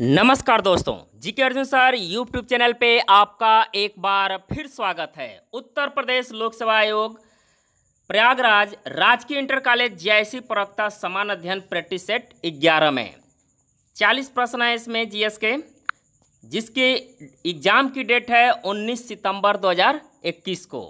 नमस्कार दोस्तों जी के अर्जुन सर यूट्यूब चैनल पे आपका एक बार फिर स्वागत है उत्तर प्रदेश लोक सेवा आयोग प्रयागराज राजकीय इंटर कॉलेज जीआईसी प्रवक्ता समान अध्ययन प्रैक्टिस सेट ग्यारह में चालीस प्रश्न है इसमें जीएस के जिसके एग्जाम की डेट है 19 सितंबर 2021 को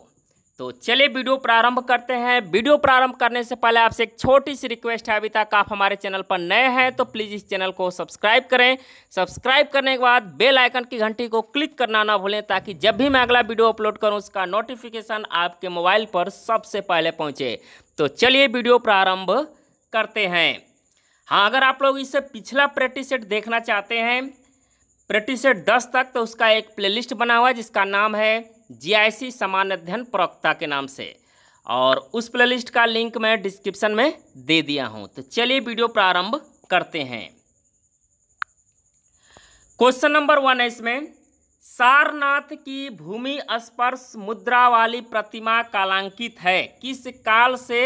तो चलिए वीडियो प्रारंभ करते हैं वीडियो प्रारंभ करने से पहले आपसे एक छोटी सी रिक्वेस्ट है अभी तक आप हमारे चैनल पर नए हैं तो प्लीज़ इस चैनल को सब्सक्राइब करें सब्सक्राइब करने के बाद बेल आइकन की घंटी को क्लिक करना ना भूलें ताकि जब भी मैं अगला वीडियो अपलोड करूँ उसका नोटिफिकेशन आपके मोबाइल पर सबसे पहले पहुँचे तो चलिए वीडियो प्रारंभ करते हैं हाँ अगर आप लोग इससे पिछला प्रैक्टिस सेट देखना चाहते हैं प्रैक्टिस सेट दस तक तो उसका एक प्ले बना हुआ है जिसका नाम है जीआईसी सामान्य अध्ययन प्रवक्ता के नाम से और उस प्लेलिस्ट का लिंक मैं डिस्क्रिप्शन में दे दिया हूँ तो चलिए वीडियो प्रारंभ करते हैं क्वेश्चन नंबर वन है इसमें सारनाथ की भूमि स्पर्श मुद्रा वाली प्रतिमा कालांकित है किस काल से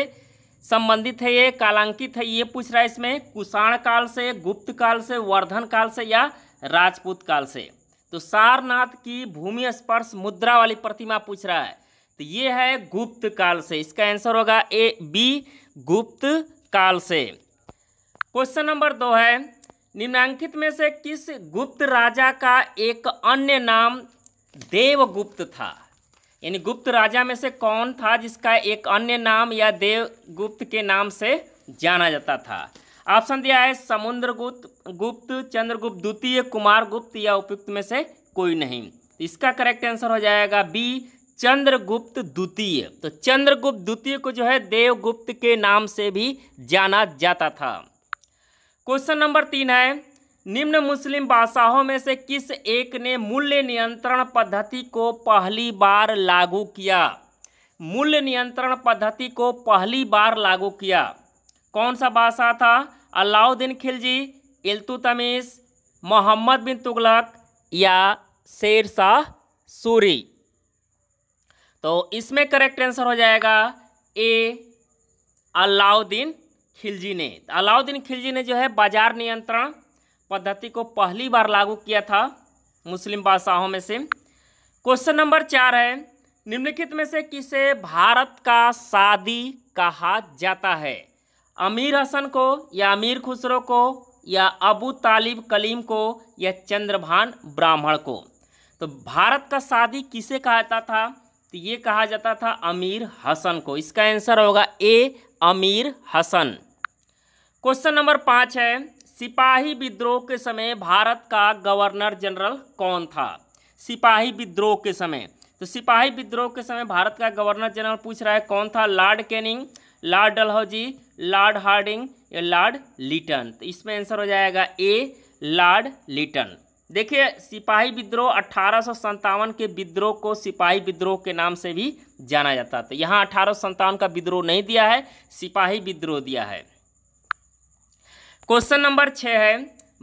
संबंधित है ये कालांकित है ये पूछ रहा है इसमें कुषाण काल से गुप्त काल से वर्धन काल से या राजपूत काल से तो सारनाथ की भूमि स्पर्श मुद्रा वाली प्रतिमा पूछ रहा है तो ये है गुप्त काल से इसका आंसर होगा ए बी गुप्त काल से क्वेश्चन नंबर दो है निम्नांकित में से किस गुप्त राजा का एक अन्य नाम देवगुप्त था यानी गुप्त राजा में से कौन था जिसका एक अन्य नाम या देवगुप्त के नाम से जाना जाता था ऑप्शन दिया है समुद्रगुप्त गुप्त चंद्रगुप्त द्वितीय कुमार गुप्त या उपयुक्त में से कोई नहीं इसका करेक्ट आंसर हो जाएगा बी चंद्रगुप्त द्वितीय तो चंद्रगुप्त द्वितीय को जो है देवगुप्त के नाम से भी जाना जाता था क्वेश्चन नंबर तीन है निम्न मुस्लिम बादशाहों में से किस एक ने मूल्य नियंत्रण पद्धति को पहली बार लागू किया मूल्य नियंत्रण पद्धति को पहली बार लागू किया कौन सा बादशाह था अलाउद्दीन खिलजी इल्तुतमिश मोहम्मद बिन तुगलक या शेर शाह सूरी तो इसमें करेक्ट आंसर हो जाएगा ए अलाउद्दीन खिलजी ने अलाउद्दीन खिलजी ने जो है बाजार नियंत्रण पद्धति को पहली बार लागू किया था मुस्लिम बादशाहों में से क्वेश्चन नंबर चार है निम्नलिखित में से किसे भारत का शादी कहा जाता है अमीर हसन को या अमीर खुसरो को या अबू तालिब कलीम को या चंद्रभान ब्राह्मण को तो भारत का शादी किसे कहा जाता था तो ये कहा जाता था अमीर हसन को इसका आंसर होगा ए अमीर हसन क्वेश्चन नंबर पाँच है सिपाही विद्रोह के समय भारत का गवर्नर जनरल कौन था सिपाही विद्रोह के समय तो सिपाही विद्रोह के समय भारत का गवर्नर जनरल पूछ रहा है कौन था Lord Canning Lord Dalhousie Lord Hardinge या लॉर्ड लिटन तो इसमें आंसर हो जाएगा ए लॉर्ड लिटन देखिए सिपाही विद्रोह अट्ठारह के विद्रोह को सिपाही विद्रोह के नाम से भी जाना जाता तो यहाँ अठारह का विद्रोह नहीं दिया है सिपाही विद्रोह दिया है क्वेश्चन नंबर छः है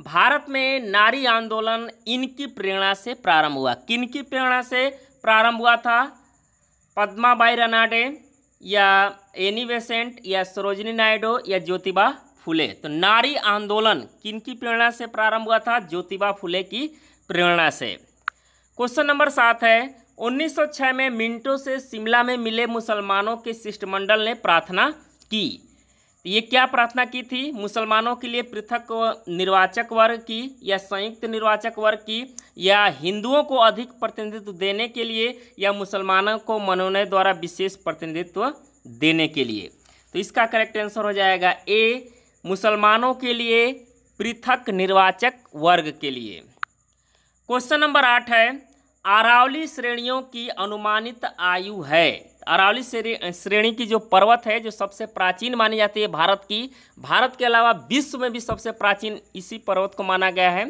भारत में नारी आंदोलन इनकी प्रेरणा से प्रारंभ हुआ किन की प्रेरणा से प्रारंभ हुआ था पद्माबाई रनाडे या एनी बेसेंट या सरोजनी नायडू या ज्योतिबा फुले तो नारी आंदोलन किन की प्रेरणा से प्रारंभ हुआ था ज्योतिबा फुले की प्रेरणा से क्वेश्चन नंबर सात है 1906 में मिंटो से शिमला में मिले मुसलमानों के शिष्टमंडल ने प्रार्थना की तो ये क्या प्रार्थना की थी मुसलमानों के लिए पृथक निर्वाचक वर्ग की या संयुक्त निर्वाचक वर्ग की या हिंदुओं को अधिक प्रतिनिधित्व देने के लिए या मुसलमानों को मनोनय द्वारा विशेष प्रतिनिधित्व देने के लिए तो इसका करेक्ट आंसर हो जाएगा ए मुसलमानों के लिए पृथक निर्वाचक वर्ग के लिए क्वेश्चन नंबर आठ है अरावली श्रेणियों की अनुमानित आयु है अरावली श्रेणी की जो पर्वत है जो सबसे प्राचीन मानी जाती है भारत की भारत के अलावा विश्व में भी सबसे प्राचीन इसी पर्वत को माना गया है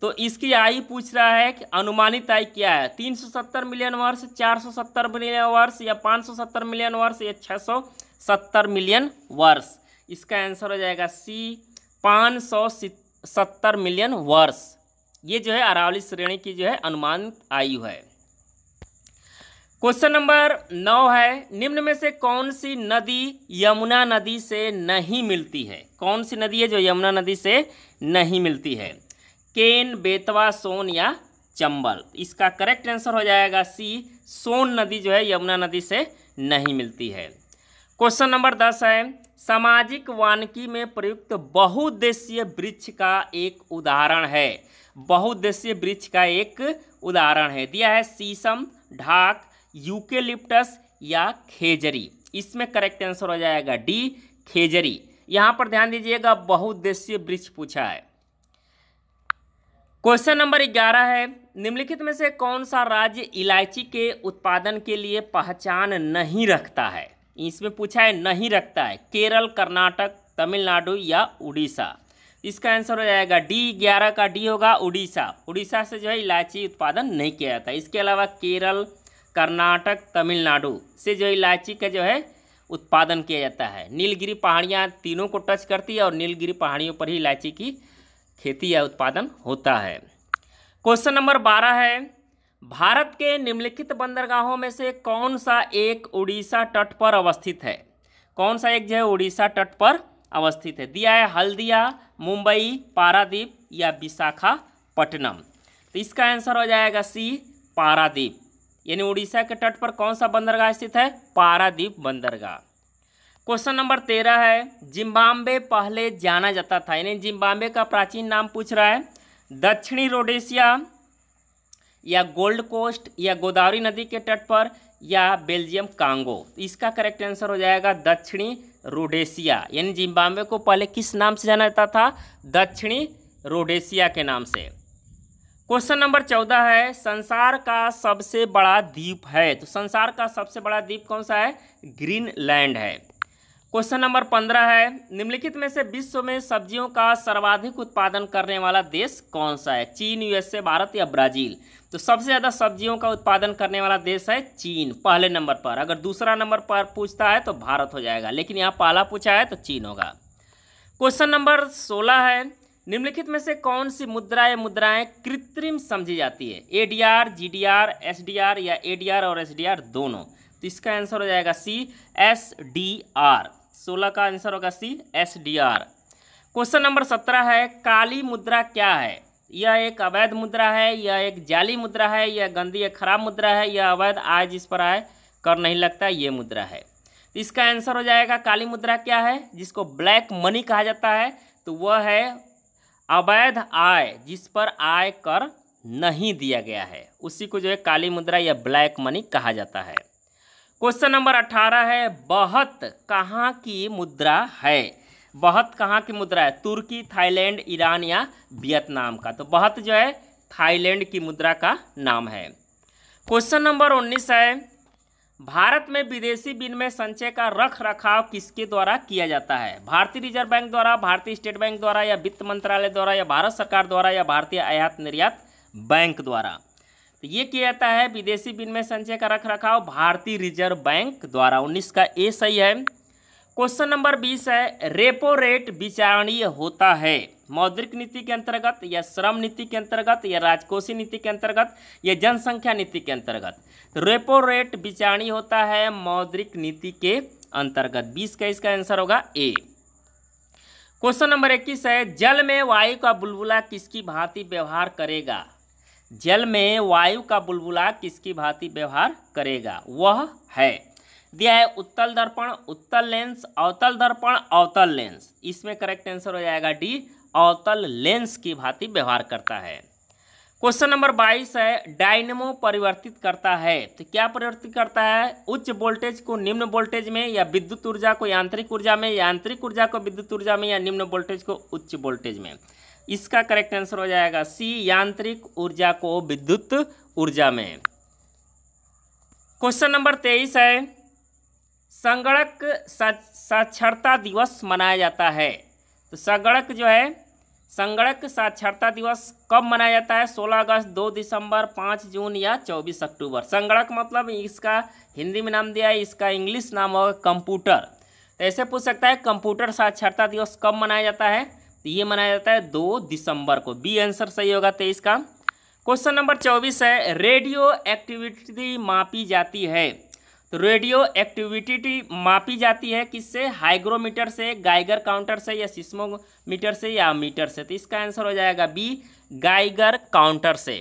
तो इसकी आयु पूछ रहा है कि अनुमानित आयु क्या है 370 मिलियन वर्ष 470 मिलियन वर्ष या 570 मिलियन वर्ष या 670 मिलियन वर्ष इसका आंसर हो जाएगा सी पाँच सौ सत्तर मिलियन वर्ष ये जो है अरावली श्रेणी की जो है अनुमानित आयु है क्वेश्चन नंबर नौ है निम्न में से कौन सी नदी यमुना नदी से नहीं मिलती है कौन सी नदी है जो यमुना नदी से नहीं मिलती है केन बेतवा सोन या चंबल इसका करेक्ट आंसर हो जाएगा सी सोन नदी जो है यमुना नदी से नहीं मिलती है क्वेश्चन नंबर दस है सामाजिक वानकी में प्रयुक्त बहुउद्देशीय वृक्ष का एक उदाहरण है बहुउद्देशीय वृक्ष का एक उदाहरण है दिया है सीसम ढाक यूकेलिप्टस या खेजरी इसमें करेक्ट आंसर हो जाएगा डी खेजरी यहाँ पर ध्यान दीजिएगा बहुद्देश्य वृक्ष पूछा है क्वेश्चन नंबर ग्यारह है निम्नलिखित में से कौन सा राज्य इलायची के उत्पादन के लिए पहचान नहीं रखता है इसमें पूछा है नहीं रखता है केरल कर्नाटक तमिलनाडु या उड़ीसा इसका आंसर हो जाएगा डी ग्यारह का डी होगा उड़ीसा उड़ीसा से जो है इलायची उत्पादन नहीं किया जाता इसके अलावा केरल कर्नाटक तमिलनाडु से जो इलायची का जो है उत्पादन किया जाता है नीलगिरी पहाड़ियाँ तीनों को टच करती है और नीलगिरी पहाड़ियों पर ही इलायची की खेती या उत्पादन होता है क्वेश्चन नंबर बारह है भारत के निम्नलिखित बंदरगाहों में से कौन सा एक उड़ीसा तट पर अवस्थित है कौन सा एक जो है उड़ीसा तट पर अवस्थित है दिया है हल्दिया मुंबई पारादीप या विशाखापट्टनम तो इसका आंसर हो जाएगा सी पारादीप यानी उड़ीसा के तट पर कौन सा बंदरगाह स्थित है पारादीप बंदरगाह क्वेश्चन नंबर तेरह है जिम्बाब्वे पहले जाना जाता था यानी जिम्बाब्वे का प्राचीन नाम पूछ रहा है दक्षिणी रोडेशिया या गोल्ड कोस्ट या गोदावरी नदी के तट पर या बेल्जियम कांगो इसका करेक्ट आंसर हो जाएगा दक्षिणी रोडेशिया यानी जिम्बाब्वे को पहले किस नाम से जाना जाता था दक्षिणी रोडेशिया के नाम से क्वेश्चन नंबर चौदह है संसार का सबसे बड़ा द्वीप है तो संसार का सबसे बड़ा द्वीप कौन सा है ग्रीनलैंड है क्वेश्चन नंबर पंद्रह है निम्नलिखित में से विश्व में सब्जियों का सर्वाधिक उत्पादन करने वाला देश कौन सा है चीन यूएसए भारत या ब्राजील तो सबसे ज़्यादा सब्जियों का उत्पादन करने वाला देश है चीन पहले नंबर पर अगर दूसरा नंबर पर पूछता है तो भारत हो जाएगा लेकिन यहाँ पहला पूछा है तो चीन होगा क्वेश्चन नंबर सोलह है निम्नलिखित में से कौन सी मुद्रा या मुद्राएं कृत्रिम समझी जाती है A D R G D R S D R या ए डी आर और एस डी आर दोनों तो इसका आंसर हो जाएगा सी एस डी आर सोलह का आंसर होगा C S D R question number सत्रह है काली मुद्रा क्या है यह एक अवैध मुद्रा है यह एक जाली मुद्रा है यह गंदी या खराब मुद्रा है यह अवैध आय जिस पर आय कर नहीं लगता ये मुद्रा है तो इसका आंसर हो जाएगा काली मुद्रा क्या है जिसको ब्लैक मनी कहा जाता है तो वह है अवैध आय जिस पर आय कर नहीं दिया गया है उसी को जो है काली मुद्रा या ब्लैक मनी कहा जाता है क्वेश्चन नंबर अठारह है बहत कहाँ की मुद्रा है बहत कहाँ की मुद्रा है तुर्की थाईलैंड ईरान या वियतनाम का तो बहुत जो है थाईलैंड की मुद्रा का नाम है क्वेश्चन नंबर उन्नीस है भारत में विदेशी में संचय का रख रखाव किसके द्वारा किया जाता है भारतीय रिजर्व बैंक द्वारा भारतीय स्टेट बैंक द्वारा या वित्त मंत्रालय द्वारा या भारत सरकार द्वारा या भारतीय आयात निर्यात बैंक द्वारा तो ये किया जाता है विदेशी विनिमय संचय का रख रखाव भारतीय रिजर्व बैंक द्वारा उन्नीस का ए सही है क्वेश्चन नंबर बीस है रेपो रेट विचारणीय होता है मौद्रिक नीति के अंतर्गत या श्रम नीति के अंतर्गत या राजकोषीय नीति के अंतर्गत या जनसंख्या नीति के अंतर्गत तो रेपो रेट विचारणीय होता है मौद्रिक नीति के अंतर्गत बीस का इसका आंसर होगा ए क्वेश्चन नंबर इक्कीस है जल में वायु का बुलबुला किसकी भांति व्यवहार करेगा जल में वायु का बुलबुला किसकी भांति व्यवहार करेगा वह है दिया है उत्तल दर्पण उत्तल लेंस अवतल दर्पण अवतल लेंस इसमें करेक्ट आंसर हो जाएगा डी अवतल लेंस की भांति व्यवहार करता है क्वेश्चन नंबर बाईस है डायनेमो परिवर्तित करता है तो क्या परिवर्तित करता है उच्च वोल्टेज को निम्न वोल्टेज में या विद्युत ऊर्जा को यांत्रिक ऊर्जा में यांत्रिक ऊर्जा को विद्युत ऊर्जा में या निम्न वोल्टेज को उच्च वोल्टेज में इसका करेक्ट आंसर हो जाएगा सी यांत्रिक ऊर्जा को विद्युत ऊर्जा में क्वेश्चन नंबर तेईस है संगणक साक्षरता दिवस मनाया जाता है तो संगणक जो है संगणक साक्षरता दिवस कब मनाया जाता है 16 अगस्त 2 दिसंबर 5 जून या 24 अक्टूबर संगणक मतलब इसका हिंदी में नाम दिया है इसका इंग्लिश नाम होगा कंप्यूटर तो ऐसे पूछ सकता है कंप्यूटर साक्षरता दिवस कब मनाया जाता है तो ये मनाया जाता है दो दिसंबर को बी आंसर सही होगा तेईस का क्वेश्चन नंबर चौबीस है रेडियो एक्टिविटी मापी जाती है तो रेडियो एक्टिविटी मापी जाती है किससे हाइग्रोमीटर से गाइगर काउंटर से या सिस्मोमीटर से या मीटर से तो इसका आंसर हो जाएगा बी गाइगर काउंटर से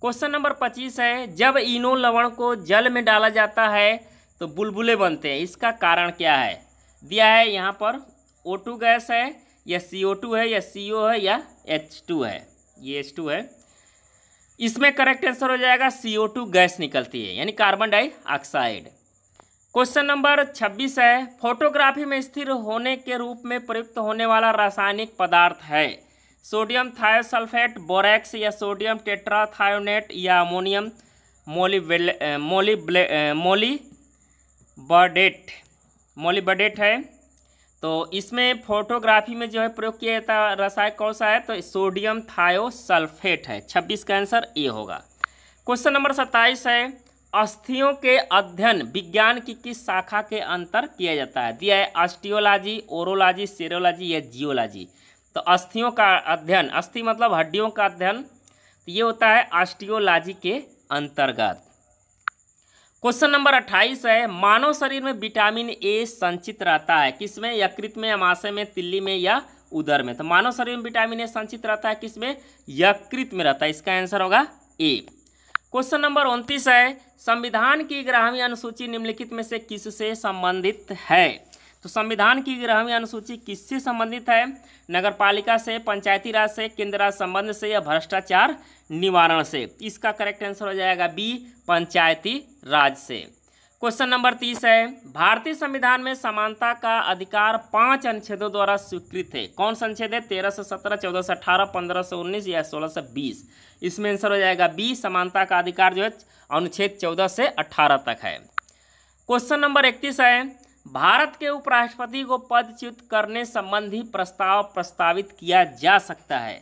क्वेश्चन नंबर पच्चीस है जब इनो लवण को जल में डाला जाता है तो बुलबुले बनते हैं इसका कारण क्या है दिया है यहाँ पर ओटू गैस है यह सी ओ टू है या सी ओ है या एच टू है ये एच टू है इसमें करेक्ट आंसर हो जाएगा सी ओ टू गैस निकलती है यानी कार्बन डाइऑक्साइड क्वेश्चन नंबर 26 है फोटोग्राफी में स्थिर होने के रूप में प्रयुक्त होने वाला रासायनिक पदार्थ है सोडियम थायोसल्फेट बोरेक्स या सोडियम टेट्राथायोनेट या अमोनियम मोलीबेल मोली मोलीबडेट मोलीबडेट है तो इसमें फोटोग्राफी में जो है प्रयोग किया जाता है रसायन कौन सा है तो सोडियम थायोसल्फेट है छब्बीस का आंसर ए होगा क्वेश्चन नंबर सत्ताईस है अस्थियों के अध्ययन विज्ञान की किस शाखा के अंतर किया जाता है दिया है अस्टियोलॉजी ओरोलॉजी सेरोलॉजी या जियोलॉजी तो अस्थियों का अध्ययन अस्थि मतलब हड्डियों का अध्ययन तो ये होता है अस्टियोलॉजी के अंतर्गत क्वेश्चन नंबर 28 है मानव शरीर में विटामिन ए संचित रहता है किसमें यकृत में अमाशय में तिल्ली में या उदर में तो मानव शरीर में विटामिन ए संचित रहता है किसमें यकृत में रहता है इसका आंसर होगा ए क्वेश्चन नंबर उनतीस है संविधान की ग्रामीण अनुसूची निम्नलिखित में से किससे संबंधित है तो संविधान की ग्रहवीं अनुसूची किससे संबंधित है नगर पालिका से पंचायती राज से केंद्र राज संबंध से या भ्रष्टाचार निवारण से इसका करेक्ट आंसर हो जाएगा बी पंचायती राज से क्वेश्चन नंबर तीस है भारतीय संविधान में समानता का अधिकार पांच अनुच्छेदों द्वारा स्वीकृत है कौन सा अनुच्छेद है तेरह सौ सत्रह चौदह सौ अठारह पंद्रह सौ उन्नीस या सोलह सौ बीस इसमें आंसर हो जाएगा बी समानता का अधिकार जो है अनुच्छेद चौदह से अठारह तक है क्वेश्चन नंबर इकतीस है भारत के उपराष्ट्रपति को पदच्युत करने संबंधी प्रस्ताव प्रस्तावित किया जा सकता है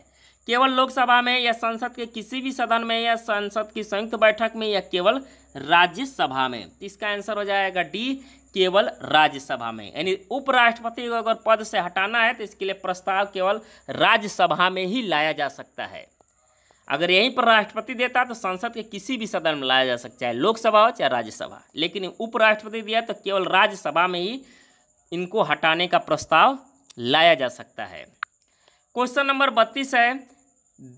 केवल लोकसभा में या संसद के किसी भी सदन में या संसद की संयुक्त बैठक में या केवल राज्यसभा में इसका आंसर हो जाएगा डी केवल राज्यसभा में यानी उपराष्ट्रपति को अगर पद से हटाना है तो इसके लिए प्रस्ताव केवल राज्यसभा में ही लाया जा सकता है अगर यहीं पर राष्ट्रपति देता तो संसद के किसी भी सदन में लाया जा सकता है लोकसभा हो चाहे राज्यसभा लेकिन उपराष्ट्रपति दिया तो केवल राज्यसभा में ही इनको हटाने का प्रस्ताव लाया जा सकता है क्वेश्चन नंबर बत्तीस है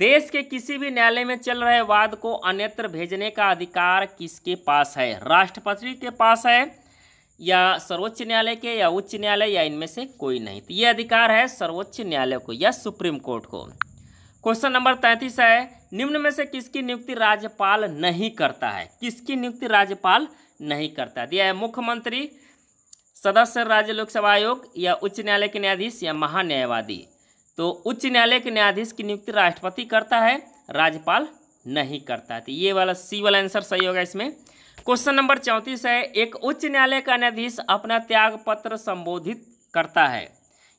देश के किसी भी न्यायालय में चल रहे वाद को अन्यत्र भेजने का अधिकार किसके पास है राष्ट्रपति के पास है या सर्वोच्च न्यायालय के या उच्च न्यायालय या इनमें से कोई नहीं तो ये अधिकार है सर्वोच्च न्यायालय को या सुप्रीम कोर्ट को क्वेश्चन नंबर तैंतीस है निम्न में से किसकी नियुक्ति राज्यपाल नहीं करता है किसकी नियुक्ति राज्यपाल नहीं करता है दिया है मुख्यमंत्री सदस्य राज्य लोकसभा आयोग या उच्च न्यायालय के न्यायाधीश या महान्यायवादी तो उच्च न्यायालय के न्यायाधीश की नियुक्ति राष्ट्रपति करता है राज्यपाल नहीं करता तो ये वाला सी वाला आंसर सही होगा इसमें क्वेश्चन नंबर चौंतीस है एक उच्च न्यायालय का न्यायाधीश अपना त्याग पत्र संबोधित करता है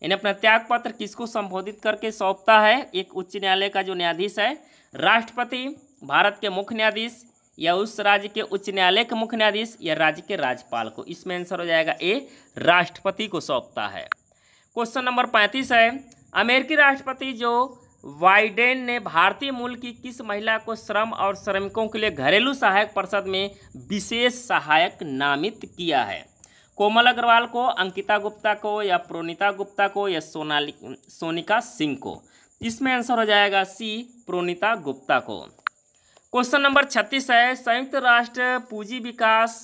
यानी अपना त्यागपत्र किसको संबोधित करके सौंपता है एक उच्च न्यायालय का जो न्यायाधीश है राष्ट्रपति भारत के मुख्य न्यायाधीश या उस राज्य के उच्च न्यायालय के मुख्य न्यायाधीश या राज्य के राज्यपाल को इसमें आंसर हो जाएगा ए राष्ट्रपति को सौंपता है क्वेश्चन नंबर पैंतीस है अमेरिकी राष्ट्रपति जो बाइडेन ने भारतीय मूल की किस महिला को श्रम और श्रमिकों के लिए घरेलू सहायक परिषद में विशेष सहायक नामित किया है कोमल अग्रवाल को अंकिता गुप्ता को या प्रोनिता गुप्ता को या सोनाली सोनिका सिंह को इसमें आंसर हो जाएगा सी प्रोनिता गुप्ता को क्वेश्चन नंबर छत्तीस है संयुक्त राष्ट्र पूंजी विकास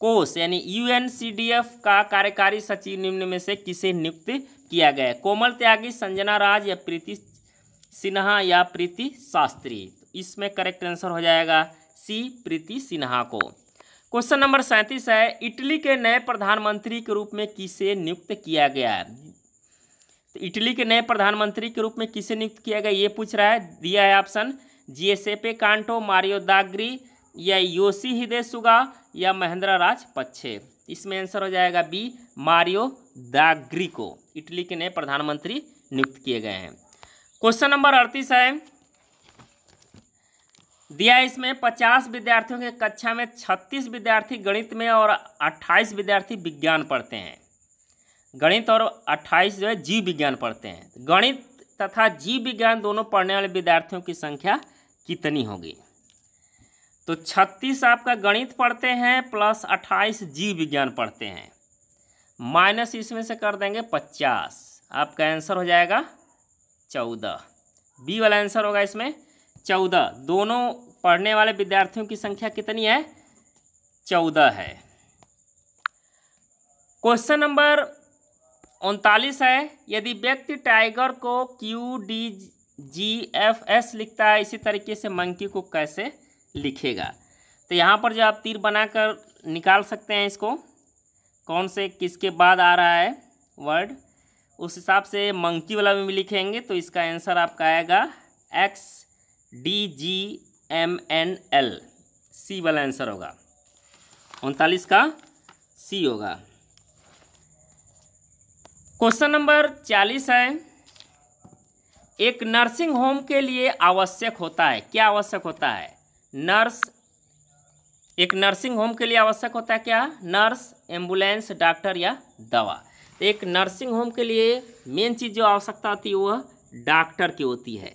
कोष यानी यूएनसीडीएफ का कार्यकारी सचिव निम्न में से किसे नियुक्त किया गया है कोमल त्यागी संजना राज या प्रीति सिन्हा या प्रीति शास्त्री तो इसमें करेक्ट आंसर हो जाएगा सी प्रीति सिन्हा को क्वेश्चन नंबर सैंतीस है इटली के नए प्रधानमंत्री के रूप में किसे नियुक्त किया गया है तो इटली के नए प्रधानमंत्री के रूप में किसे नियुक्त किया गया ये पूछ रहा है दिया है ऑप्शन जीएसएपे कांटो मारियो दागरी या योशी हिदे सुगा या महेंद्रा राज पच्छे इसमें आंसर हो जाएगा बी मारियो दागरी को इटली के नए प्रधानमंत्री नियुक्त किए गए हैं क्वेश्चन नंबर अड़तीस है दिया इसमें 50 विद्यार्थियों के कक्षा में 36 विद्यार्थी गणित में और 28 विद्यार्थी विज्ञान पढ़ते हैं गणित और 28 जो है जीव विज्ञान पढ़ते हैं गणित तथा जीव विज्ञान दोनों पढ़ने वाले विद्यार्थियों की संख्या कितनी होगी तो 36 आपका गणित पढ़ते हैं प्लस 28 जीव विज्ञान पढ़ते हैं माइनस इसमें से कर देंगे पचास आपका आंसर हो जाएगा चौदह बी वाला आंसर होगा इसमें चौदह दोनों पढ़ने वाले विद्यार्थियों की संख्या कितनी है चौदह है क्वेश्चन नंबर उनतालीस है यदि व्यक्ति टाइगर को Q D G F S लिखता है इसी तरीके से मंकी को कैसे लिखेगा तो यहाँ पर जो आप तीर बनाकर निकाल सकते हैं इसको कौन से किसके बाद आ रहा है वर्ड उस हिसाब से मंकी वाला में भी लिखेंगे तो इसका आंसर आपका आएगा X D G M N L C वाला आंसर होगा उनतालीस का सी होगा क्वेश्चन नंबर चालीस है एक नर्सिंग होम के लिए आवश्यक होता है क्या आवश्यक होता है नर्स एक नर्सिंग होम के लिए आवश्यक होता है क्या नर्स एम्बुलेंस डॉक्टर या दवा एक नर्सिंग होम के लिए मेन चीज़ जो आवश्यकता होती है वह डॉक्टर की होती है